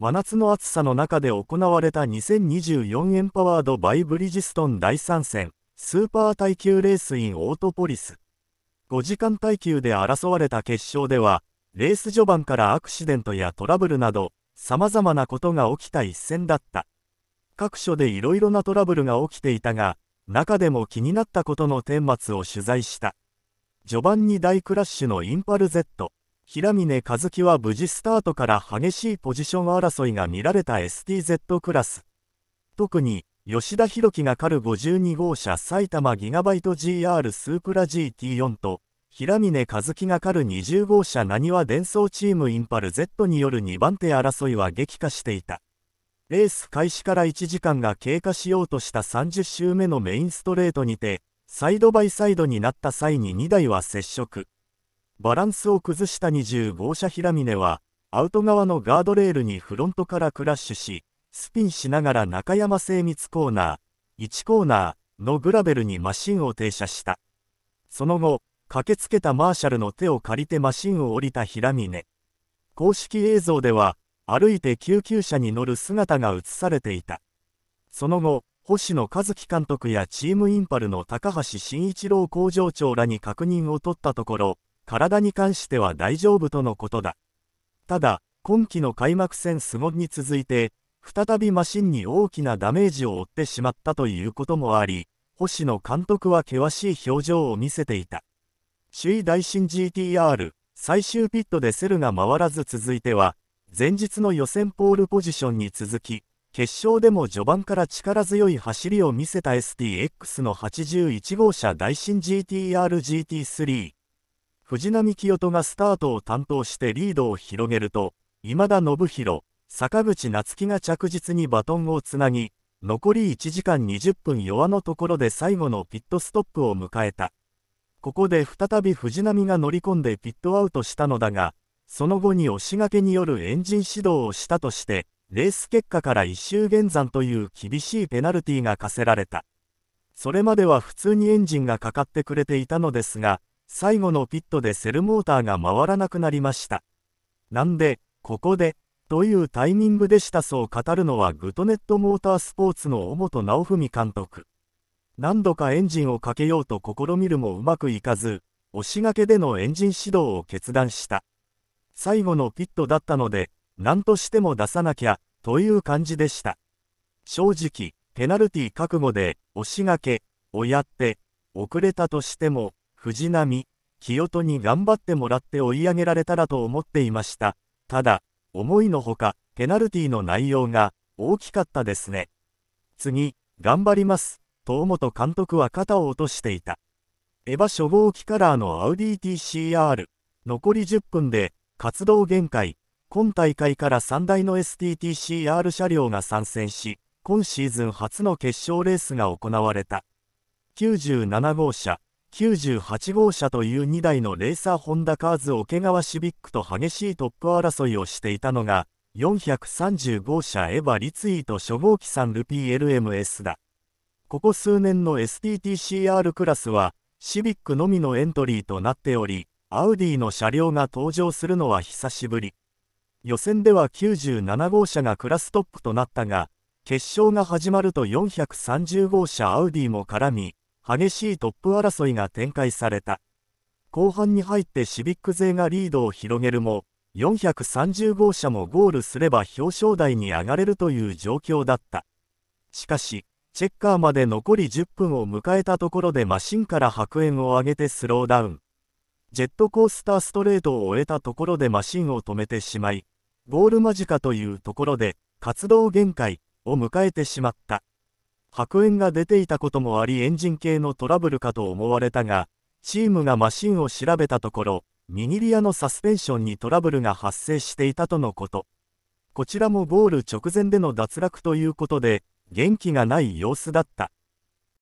真夏の暑さの中で行われた2024エンパワードバイブリヂストン第3戦スーパー耐久レースインオートポリス5時間耐久で争われた決勝ではレース序盤からアクシデントやトラブルなどさまざまなことが起きた一戦だった各所でいろいろなトラブルが起きていたが中でも気になったことの顛末を取材した序盤に大クラッシュのインパル Z 平峰和樹は無事スタートから激しいポジション争いが見られた STZ クラス。特に、吉田弘樹が狩る52号車埼玉ギガバイト GR スープラ GT4 と、平峰和樹が狩る20号車なにわ伝送チームインパル Z による2番手争いは激化していた。レース開始から1時間が経過しようとした30周目のメインストレートにて、サイドバイサイドになった際に2台は接触。バランスを崩した20号車平峰は、アウト側のガードレールにフロントからクラッシュし、スピンしながら中山精密コーナー、1コーナーのグラベルにマシンを停車した。その後、駆けつけたマーシャルの手を借りてマシンを降りた平峰。公式映像では、歩いて救急車に乗る姿が映されていた。その後、星野和樹監督やチームインパルの高橋慎一郎工場長らに確認を取ったところ、体に関しては大丈夫とのことだ。ただ、今季の開幕戦ス後に続いて、再びマシンに大きなダメージを負ってしまったということもあり、星野監督は険しい表情を見せていた。首位大新 GTR、最終ピットでセルが回らず続いては、前日の予選ポールポジションに続き、決勝でも序盤から力強い走りを見せた STX の81号車大新 GTR GT3、藤波清人がスタートを担当してリードを広げると、今田信弘、坂口夏樹が着実にバトンをつなぎ、残り1時間20分弱のところで最後のピットストップを迎えた。ここで再び藤波が乗り込んでピットアウトしたのだが、その後に押しがけによるエンジン指導をしたとして、レース結果から一周減算という厳しいペナルティが課せられた。それまでは普通にエンジンがかかってくれていたのですが、最後のピットでセルモーターが回らなくなりました。なんで、ここで、というタイミングでしたそう語るのはグトネットモータースポーツの尾本直文監督。何度かエンジンをかけようと試みるもうまくいかず、押しがけでのエンジン指導を決断した。最後のピットだったので、何としても出さなきゃ、という感じでした。正直、ペナルティ覚悟で、押しがけ、をやって、遅れたとしても、藤波、清戸に頑張ってもらって追い上げられたらと思っていました。ただ、思いのほか、ペナルティの内容が大きかったですね。次、頑張ります。遠本監督は肩を落としていた。エヴァ初号機カラーのアウディ TCR。残り10分で、活動限界。今大会から3台の STTCR 車両が参戦し、今シーズン初の決勝レースが行われた。97号車、98号車という2台のレーサーホンダカーズ桶川シビックと激しいトップ争いをしていたのが、430号車エヴァリツイート初号機さんルー l m s だ。ここ数年の STTCR クラスは、シビックのみのエントリーとなっており、アウディの車両が登場するのは久しぶり。予選では97号車がクラストップとなったが、決勝が始まると430号車アウディも絡み、激しいトップ争いが展開された。後半に入ってシビック勢がリードを広げるも、430号車もゴールすれば表彰台に上がれるという状況だった。しかし、チェッカーまで残り10分を迎えたところでマシンから白煙を上げてスローダウン。ジェットコースターストレートを終えたところでマシンを止めてしまい、ゴール間近というところで活動限界を迎えてしまった。白煙が出ていたこともありエンジン系のトラブルかと思われたが、チームがマシンを調べたところ、ミニリアのサスペンションにトラブルが発生していたとのこと。こちらもゴール直前での脱落ということで、元気がない様子だった。